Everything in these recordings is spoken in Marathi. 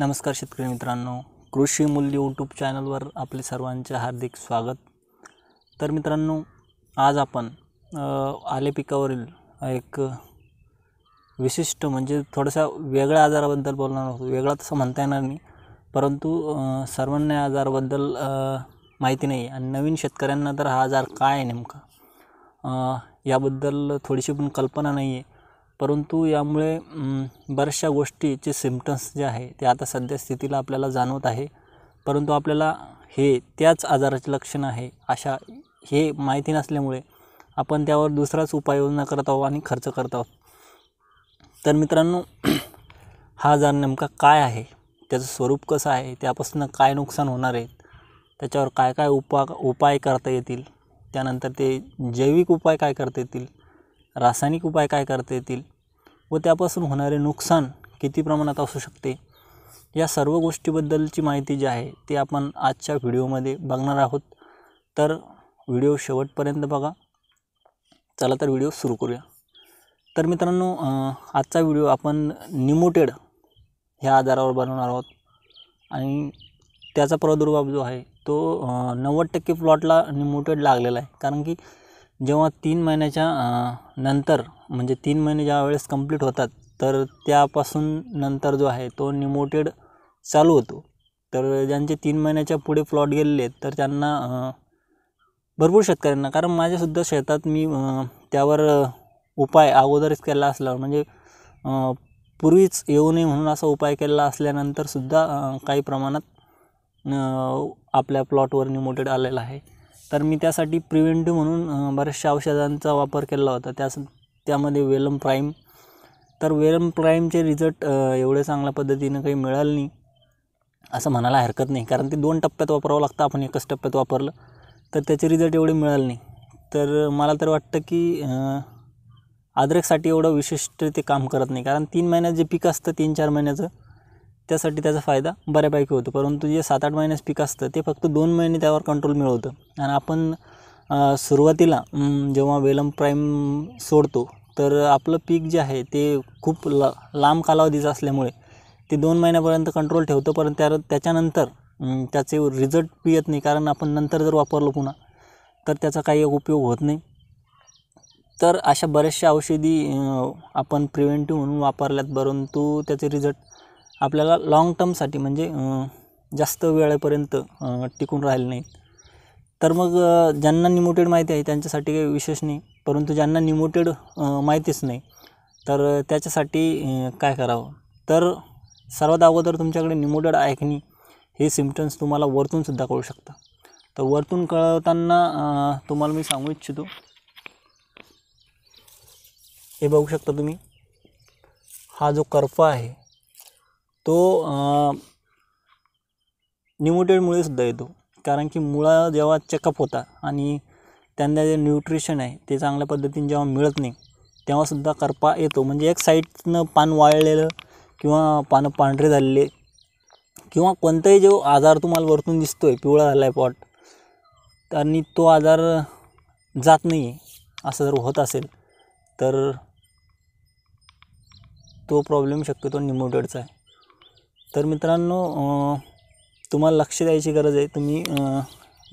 नमस्कार शेतकरी मित्रांनो कृषी मूल्य यूट्यूब चॅनलवर आपले सर्वांचे हार्दिक स्वागत तर मित्रांनो आज आपण आले पिकावरील एक विशिष्ट म्हणजे थोडासा वेगळ्या आजाराबद्दल बोलणार आहोत वेगळा तसं म्हणता येणार नाही परंतु सर्वांना या आजाराबद्दल माहिती नाही आहे आणि नवीन शेतकऱ्यांना तर हा आजार काय आहे नेमका याबद्दल थोडीशी पण कल्पना नाही आहे परंतु यामुळे बऱ्याचशा गोष्टीचे सिम्टम्स जे आहे ते आता सध्या स्थितीला आपल्याला जाणवत आहे परंतु आपल्याला हे त्याच आजाराचे लक्षण आहे अशा हे माहिती नसल्यामुळे आपण त्यावर दुसराच उपाययोजना करत आहोत आणि खर्च करत आहोत तर मित्रांनो हा आजार नेमका काय आहे त्याचं स्वरूप कसं आहे त्यापासून काय नुकसान होणार आहे त्याच्यावर काय काय उपा उपाय करता येतील त्यानंतर ते जैविक उपाय काय करता येतील रासायनिक उपाय काय करता येतील व त्यापासून होणारे नुकसान किती प्रमाणात असू शकते या सर्व गोष्टीबद्दलची माहिती जी आहे ती आपण आजच्या व्हिडिओमध्ये बघणार आहोत तर व्हिडिओ शेवटपर्यंत बघा चला तर व्हिडिओ सुरू करूया तर मित्रांनो आजचा व्हिडिओ आपण निमोटेड ह्या आजारावर बनवणार आहोत आणि त्याचा प्रादुर्भाव जो आहे तो नव्वद टक्के प्लॉटला निमोटेड लागलेला आहे कारण की जेव्हा तीन महिन्याच्या नंतर म्हणजे तीन महिने ज्या वेळेस कंप्लीट होतात तर त्यापासून नंतर जो आहे तो निमोटेड चालू होतो तर ज्यांचे तीन महिन्याच्या पुढे प्लॉट गेलेले तर त्यांना भरपूर शेतकऱ्यांना कारण माझ्यासुद्धा शेतात मी त्यावर उपाय अगोदरच केला असला म्हणजे पूर्वीच येऊ नये म्हणून असा उपाय केला असल्यानंतरसुद्धा काही प्रमाणात आपल्या प्लॉटवर निमोटेड आलेला आहे तर मी त्यासाठी प्रिव्हेंटिव्ह म्हणून बऱ्याचशा औषधांचा वापर केला होता त्यास त्यामध्ये वेलम प्राईम तर वेलम प्राईमचे रिझल्ट एवढे चांगल्या पद्धतीनं काही मिळालं नाही असं म्हणायला हरकत नाही कारण ते दोन टप्प्यात वापरावं लागतं आपण एकाच टप्प्यात वापरलं तर त्याचे रिझल्ट एवढे मिळाले नाही तर मला तर वाटतं की अद्रकसाठी एवढं विशिष्ट ते काम करत नाही कारण तीन महिन्यात जे पीक असतं तीन चार महिन्याचं त्यासाठी त्याचा फायदा बऱ्यापैकी होतो परंतु जे सात आठ महिन्याचं पीक असतं ते फक्त दोन महिने त्यावर कंट्रोल मिळवतं आणि आपण सुरुवातीला जेव्हा वेलम प्राईम सोडतो तर आपलं पीक जे आहे ते खूप ल लांब कालावधीचं असल्यामुळे ते दोन महिन्यापर्यंत कंट्रोल ठेवतं परंतु त्या त्याच्यानंतर त्याचे रिझल्ट पियत नाही कारण आपण नंतर जर वापरलो पुन्हा तर त्याचा काही उपयोग होत नाही तर अशा बऱ्याचशा औषधी आपण प्रिव्हेंटिव्ह म्हणून वापरल्यात परंतु त्याचे रिझल्ट आपल्याला लाँग टर्मसाठी म्हणजे जास्त वेळेपर्यंत टिकून राहिले नाहीत तर मग ज्यांना निमोटेड माहिती आहे त्यांच्यासाठी काही विशेष नाही परंतु ज्यांना निमोटेड माहितीच नाही तर त्याच्यासाठी काय करावं तर सर्वात अगोदर तुमच्याकडे निमोटेड आहे की नाही हे सिमटम्स तुम्हाला वरतूनसुद्धा कळू शकता तर वरतून कळवताना तुम्हाला मी सांगू इच्छितो हे बघू शकता तुम्ही हा जो कर्फ आहे तो न्यूमोटेडमुळे सुद्धा येतो कारण की मुळा जेव्हा चेकअप होता आणि त्यांना जे न्यूट्रिशन आहे ते चांगल्या पद्धतीने जेव्हा मिळत नाही तेव्हासुद्धा करपा येतो म्हणजे एक साईडनं पान वाळलेलं किंवा पानं पांढरे झालेले किंवा कोणताही जो आजार तुम्हाला वरतून दिसतो आहे पिवळा झाला आहे पॉट आणि तो आजार जात नाही आहे असं जर होत असेल तर तो प्रॉब्लेम शक्यतो निमोटेडचा आहे तर मित्रांनो तुम्हाला लक्ष द्यायची गरज आहे तुम्ही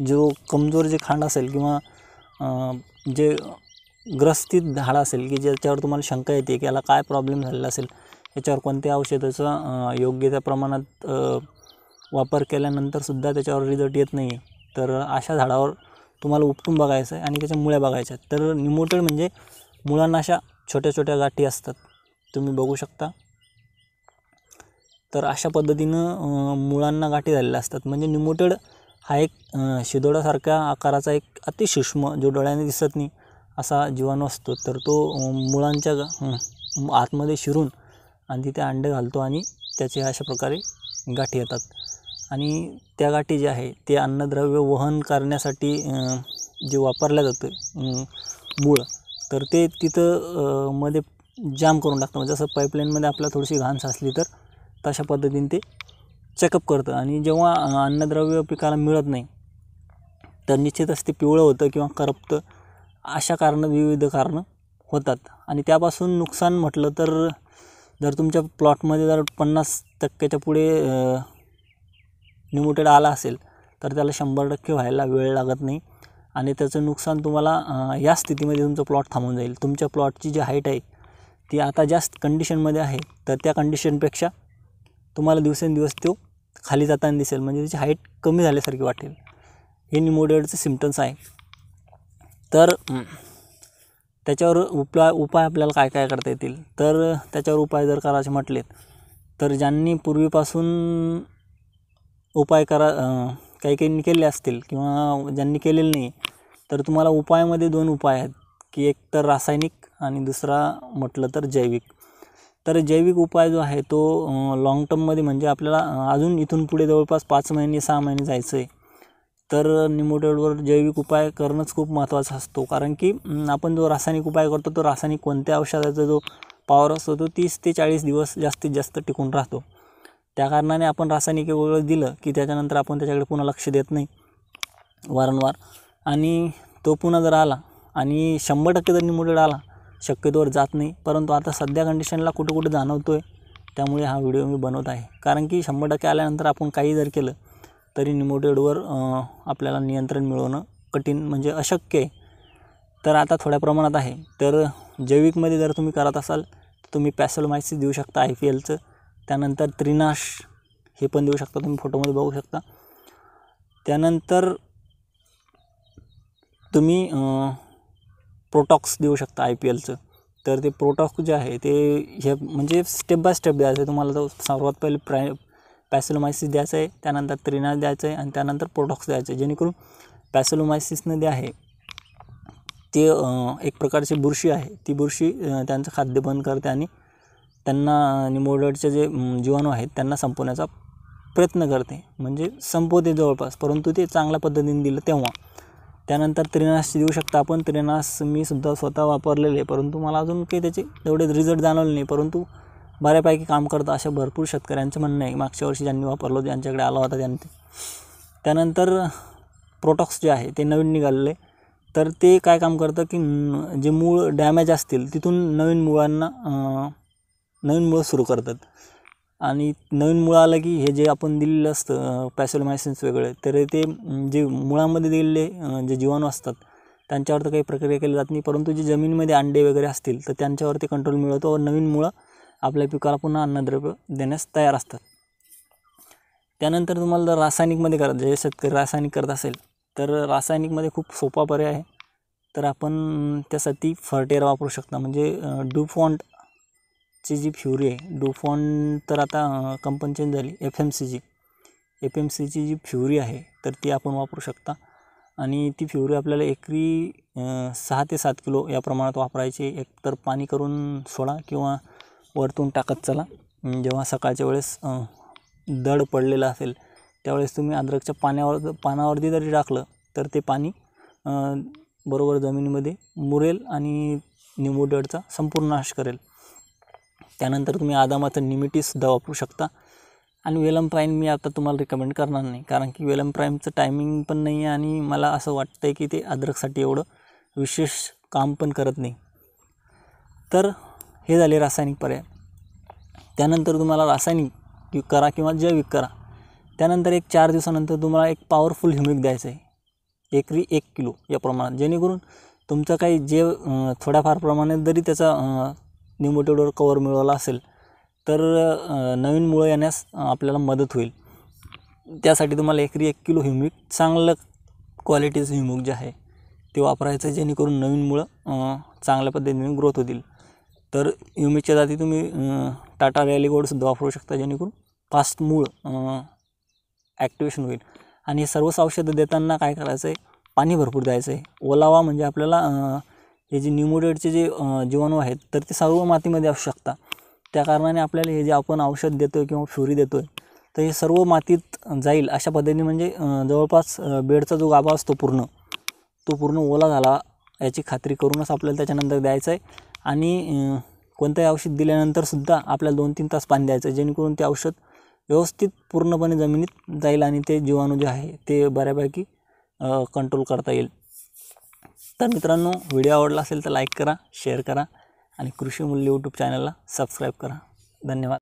जो कमजोर जे खांड असेल किंवा जे ग्रस्तीत झाड असेल की ज्याच्यावर तुम्हाला शंका येते की याला काय प्रॉब्लेम झालेला असेल याच्यावर कोणत्या औषधाचा योग्य त्या प्रमाणात वापर केल्यानंतरसुद्धा त्याच्यावर रिझल्ट येत नाही तर अशा झाडावर तुम्हाला उपटून बघायचं आहे आणि त्याच्या मुळ्या बघायच्या तर निमोटेड म्हणजे मुळांना अशा छोट्या छोट्या गाठी असतात तुम्ही बघू शकता तर अशा पद्धतीनं मुळांना गाठी झालेल्या असतात म्हणजे निमोटेड हा एक शिदोडासारख्या आकाराचा एक अतिसूक्ष्म जो डोळ्याने दिसत नाही असा जीवाणू असतो तर तो मुळांच्या आतमध्ये शिरून आणि तिथे अंडे घालतो आणि त्याचे अशा प्रकारे गाठी येतात आणि त्या गाठी जे आहे ते अन्नद्रव्य वहन करण्यासाठी जे वापरल्या जातं मूळ तर ते तिथं मध्ये जाम करून टाकतं म्हणजे जसं पाईपलाईनमध्ये आपल्याला थोडीशी घाण असली तर तशा पद्धतीने ते चेकअप करतं आणि जेव्हा अन्नद्रव्य पिकाला मिळत नाही तर निश्चितच ते पिवळं होतं किंवा करपतं अशा कारणं विविध कारणं होतात आणि त्यापासून नुकसान म्हटलं तर जर तुमच्या प्लॉटमध्ये जर पन्नास टक्क्याच्या पुढे निमोटेड आला असेल तर त्याला शंभर टक्के व्हायला वेळ लागत नाही आणि त्याचं नुकसान तुम्हाला या स्थितीमध्ये तुमचं प्लॉट थांबून जाईल तुमच्या प्लॉटची जी हाईट आहे ती आता जास्त कंडिशनमध्ये आहे तर त्या कंडिशनपेक्षा तुम्हाला दिवसेंदिवस तो खाली जाताना दिसेल म्हणजे त्याची हाईट कमी झाल्यासारखी वाटेल हे निमोडियडचे सिम्पटम्स आहे तर त्याच्यावर उपला उपाय आपल्याला काय काय करता येतील तर त्याच्यावर उपाय जर करायचे म्हटले तर ज्यांनी पूर्वीपासून उपाय करा काही काहींनी केले असतील किंवा ज्यांनी केलेले नाही तर तुम्हाला उपायामध्ये दोन उपाय आहेत की एक तर रासायनिक आणि दुसरा म्हटलं तर जैविक तर जैविक उपाय जो आहे तो लाँग टर्ममध्ये म्हणजे आपल्याला अजून इथून पुढे जवळपास पाच महिने सहा महिने जायचं आहे तर निमोटेडवर जैविक उपाय करणंच खूप महत्त्वाचा असतो कारण की आपण जो रासायनिक उपाय करतो तो रासायनिक कोणत्या औषधाचा जो पावर असतो तो तीस ते चाळीस दिवस जास्तीत जास्त टिकून राहतो त्या कारणाने आपण रासायनिक वेगळं दिलं की त्याच्यानंतर आपण त्याच्याकडे पुन्हा लक्ष देत नाही वारंवार आणि तो पुन्हा जर आला आणि शंभर टक्के जर निमोटेड आला शक्यतोवर जात नाही परंतु आता सध्या कंडिशनला कुठं कुठं जाणवतो आहे त्यामुळे हा व्हिडिओ मी बनवत आहे कारण की शंभर टक्के आल्यानंतर आपण काही जर केलं तरी निमोटेडवर आपल्याला नियंत्रण मिळवणं कठीण म्हणजे अशक्य आहे तर आता थोड्या प्रमाणात आहे तर जैविकमध्ये जर तुम्ही करत असाल तर तुम्ही माहिती देऊ शकता आय पी एलचं त्यानंतर त्रिनाश हे पण देऊ शकता तुम्ही फोटोमध्ये बघू शकता त्यानंतर तुम्ही प्रोटॉक्स देऊ शकता आय पी एलचं तर ते प्रोटॉक्स जे आहे ते हे म्हणजे स्टेप बाय स्टेप द्यायचं आहे तुम्हाला तो सर्वात पहिले प्राय पॅसेलोमायसिस द्यायचं आहे त्यानंतर त्रिनाल द्यायचं आहे आणि त्यानंतर प्रोटॉक्स द्यायचं आहे जेणेकरून पॅसेलोमायसिसनं जे आहे ते एक प्रकारची बुरशी आहे ती बुरशी त्यांचं खाद्य बंद करते आणि त्यांना निमोडचे जे जीवाणू आहेत त्यांना संपवण्याचा प्रयत्न करते म्हणजे संपवते जवळपास परंतु ते चांगल्या पद्धतीने दिलं तेव्हा त्यानंतर त्रिनास देऊ शकता आपण त्रिनास मी सुद्धा स्वतः वापरलेले परंतु मला अजून काही त्याचे एवढे रिझल्ट जाणवले नाही परंतु बऱ्यापैकी काम करतं अशा भरपूर शेतकऱ्यांचं म्हणणं आहे मागच्या वर्षी ज्यांनी वापरलं ज्यांच्याकडे आला होता त्यांनी त्यानंतर प्रोटॉक्स जे आहे ते नवीन निघालेले तर ते काय काम करतं की जे मूळ डॅमेज असतील तिथून नवीन मुळांना नवीन मुळं सुरू करतात आणि नवीन मुळं आलं की हे जे आपण दिलेलं असतं पॅसोलमायसिन्स वगैरे तर ते जे मुळामध्ये दिलेले जे जीवाणू असतात त्यांच्यावर तर काही प्रक्रिया केली जात नाही परंतु जे जमीनमध्ये अंडे वगैरे असतील तर त्यांच्यावरती कंट्रोल मिळवतो व नवीन मुळं आपल्या पिकाला पुन्हा अन्नद्रव्य देण्यास तयार असतात त्यानंतर तुम्हाला जर रासायनिकमध्ये करत जे शेतकरी रासायनिक करत असेल तर रासायनिकमध्ये खूप सोपा पर्याय आहे तर आपण त्यासाठी फर्टेर वापरू शकता म्हणजे डुफॉन्ट ची जी फ्युरी आहे डुफॉन तर आता कंपन चेंज झाली एफ एम सीची एफ एम सीची जी फ्युरी आहे तर ती आपण वापरू शकता आणि ती फ्युरी आपल्याला एकरी सहा ते सात किलो या प्रमाणात वापरायची तर पाणी करून सोडा किंवा वरतून टाकत चला जेव्हा सकाळच्या वेळेस दड पडलेला असेल त्यावेळेस तुम्ही अद्रकच्या पाण्यावर पानावरती जरी टाकलं तर ते पाणी बरोबर जमिनीमध्ये मुरेल आणि निंबू डडचा संपूर्ण नाश करेल त्यानंतर तुम्ही आदामाचं निमिटीसुद्धा वापरू शकता आणि वेलम प्राईम मी आता तुम्हाला रिकमेंड करणार नाही कारण की वेलम प्राईमचं टायमिंग पण नाही आहे आणि मला असं वाटतं आहे की ते अद्रकसाठी एवढं विशेष काम पण करत नाही तर हे झाले रासायनिक पर्याय त्यानंतर तुम्हाला रासायनिक करा किंवा जैविक करा त्यानंतर एक चार दिवसानंतर तुम्हाला एक पॉवरफुल ह्युमिक द्यायचं आहे एकरी एक किलो या प्रमाणात जेणेकरून तुमचं काही जे थोड्याफार प्रमाणात जरी त्याचा निमोटेडवर कवर मिळवला असेल तर नवीन मुळं येण्यास आपल्याला मदत होईल त्यासाठी तुम्हाला एकरी एक किलो ह्युमिक चांगलं क्वालिटीचं ह्युमुक जे आहे ते वापरायचं जेणेकरून नवीन मुळं चांगल्या पद्धतीने ग्रोथ होतील तर ह्युमिकच्या जाती तुम्ही टाटा रॅली गोडसुद्धा वापरू शकता जेणेकरून फास्ट मूळ ॲक्टिवेशन होईल आणि सर्वच औषधं देताना काय करायचं आहे पाणी भरपूर द्यायचं आहे ओलावा म्हणजे आपल्याला हे जे न्यूमोडेडचे जे जीवाणू आहेत तर ते सर्व मातीमध्ये असू शकतात त्या कारणाने आपल्याला हे जे आपण औषध देतो आहे किंवा फ्युरी देतो आहे तर हे सर्व मातीत जाईल अशा पद्धतीने म्हणजे जवळपास बेडचा जो गाभा असतो पूर्ण तो पूर्ण ओला झाला याची खात्री करूनच आपल्याला त्याच्यानंतर द्यायचं आहे आणि कोणतंही औषध दिल्यानंतरसुद्धा आपल्याला दोन तीन तास पाणी द्यायचं जेणेकरून ते औषध व्यवस्थित पूर्णपणे जमिनीत जाईल आणि ते जीवाणू जे आहे ते बऱ्यापैकी कंट्रोल करता येईल तर मित्रांनो व्हिडिओ आवडला असेल तर लाईक करा शेअर करा आणि कृषी मूल्य यूट्यूब चॅनलला सबस्क्राईब करा धन्यवाद